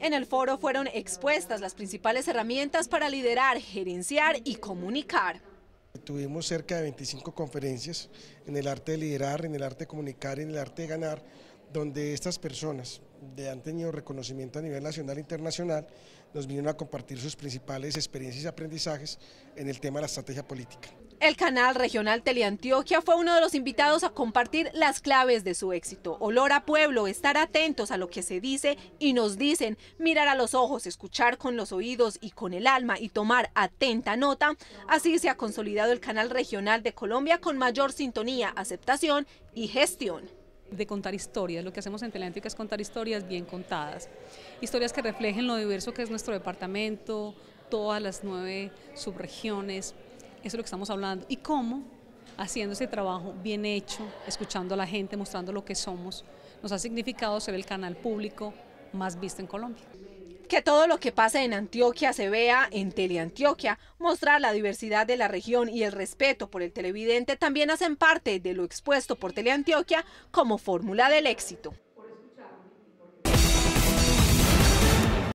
En el foro fueron expuestas las principales herramientas para liderar, gerenciar y comunicar. Tuvimos cerca de 25 conferencias en el arte de liderar, en el arte de comunicar, en el arte de ganar, donde estas personas de, han tenido reconocimiento a nivel nacional e internacional, nos vinieron a compartir sus principales experiencias y aprendizajes en el tema de la estrategia política. El canal regional Teleantioquia fue uno de los invitados a compartir las claves de su éxito. Olor a pueblo, estar atentos a lo que se dice y nos dicen, mirar a los ojos, escuchar con los oídos y con el alma y tomar atenta nota. Así se ha consolidado el canal regional de Colombia con mayor sintonía, aceptación y gestión de contar historias. Lo que hacemos en Teleántica es contar historias bien contadas, historias que reflejen lo diverso que es nuestro departamento, todas las nueve subregiones, eso es lo que estamos hablando. ¿Y cómo? Haciendo ese trabajo bien hecho, escuchando a la gente, mostrando lo que somos, nos ha significado ser el canal público más visto en Colombia que todo lo que pasa en Antioquia se vea en Teleantioquia, mostrar la diversidad de la región y el respeto por el televidente también hacen parte de lo expuesto por Teleantioquia como fórmula del éxito.